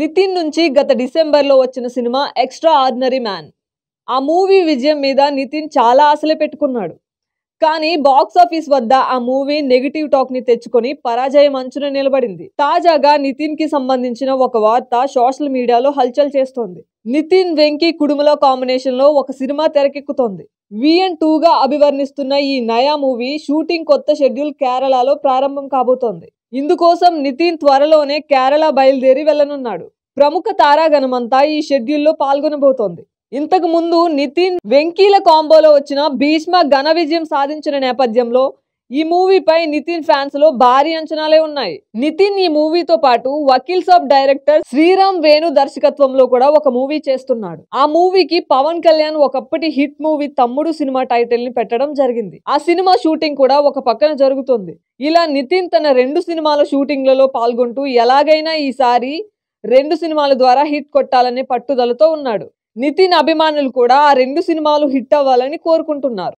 నితిన్ నుంచి గత డిసెంబర్లో వచ్చిన సినిమా ఎక్స్ట్రా ఆర్డినరీ మ్యాన్ ఆ మూవీ విజయం మీద నితిన్ చాలా ఆశలే పెట్టుకున్నాడు కానీ బాక్స్ ఆఫీస్ వద్ద ఆ మూవీ నెగిటివ్ టాక్ ని తెచ్చుకొని పరాజయం అంచున నిలబడింది తాజాగా నితిన్ కి సంబంధించిన ఒక వార్త సోషల్ మీడియాలో హల్చల్ చేస్తోంది నితిన్ వెంకీ కుడుముల కాంబినేషన్ లో ఒక సినిమా తెరకెక్కుతోంది విఎన్ టూగా అభివర్ణిస్తున్న ఈ నయా మూవీ షూటింగ్ కొత్త షెడ్యూల్ కేరళలో ప్రారంభం కాబోతోంది ఇందుకోసం నితిన్ త్వరలోనే కేరళ బయలుదేరి వెళ్లనున్నాడు ప్రముఖ తారాగణమంతా ఈ షెడ్యూల్లో పాల్గొనబోతోంది ఇంతకు ముందు నితిన్ వెంకీల కాంబోలో వచ్చిన భీష్మ ఘన విజయం సాధించిన నేపథ్యంలో ఈ మూవీపై నితిన్ ఫ్యాన్స్ లో భారీ అంచనాలే ఉన్నాయి నితిన్ ఈ మూవీతో పాటు వకీల్ సాబ్ డైరెక్టర్ శ్రీరామ్ వేణు దర్శకత్వంలో కూడా ఒక మూవీ చేస్తున్నాడు ఆ మూవీకి పవన్ కళ్యాణ్ ఒకప్పటి hit movie Thammudu cinema title ని పెట్టడం జరిగింది ఆ సినిమా షూటింగ్ కూడా ఒక పక్కన జరుగుతుంది ఇలా నితిన్ తన రెండు సినిమాల షూటింగ్లలో పాల్గొంటూ ఎలాగైనా ఈసారి రెండు సినిమాల ద్వారా హిట్ కొట్టాలనే పట్టుదలతో ఉన్నాడు నితిన్ అభిమానులు కూడా ఆ రెండు సినిమాలు హిట్ అవ్వాలని కోరుకుంటున్నారు